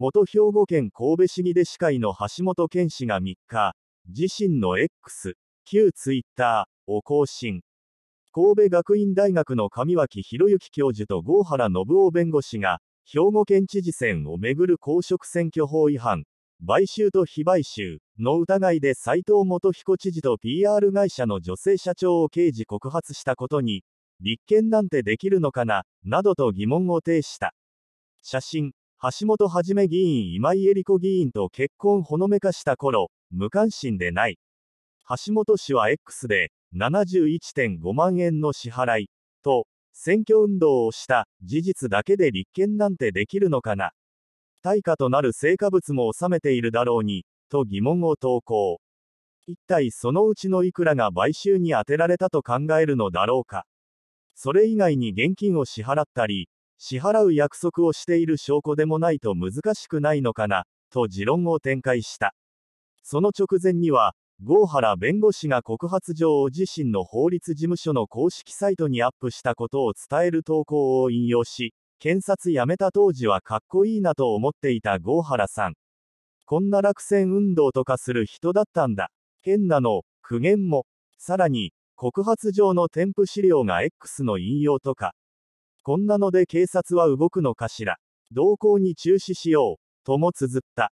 元兵庫県神戸市議で司会の橋本健氏が3日、自身の X、旧ツイッターを更新。神戸学院大学の上脇博之教授と郷原信夫弁護士が、兵庫県知事選をめぐる公職選挙法違反、買収と非買収の疑いで斉藤元彦知事と PR 会社の女性社長を刑事告発したことに、立件なんてできるのかな、などと疑問を呈した。写真、橋本はじめ議員今井絵理子議員と結婚ほのめかした頃、無関心でない。橋本氏は X で、71.5万円の支払い、と、選挙運動をした事実だけで立憲なんてできるのかな。対価となる成果物も納めているだろうに、と疑問を投稿。一体そのうちのいくらが買収に充てられたと考えるのだろうか。それ以外に現金を支払ったり、支払う約束をしている証拠でもないと難しくないのかな、と持論を展開した。その直前には、郷原弁護士が告発状を自身の法律事務所の公式サイトにアップしたことを伝える投稿を引用し、検察辞めた当時はかっこいいなと思っていた郷原さん。こんな落選運動とかする人だったんだ。変なの、苦言も。さらに、告発状の添付資料が X の引用とか、こんなので警察は動くのかしら。同行に中止しよう、とも綴った。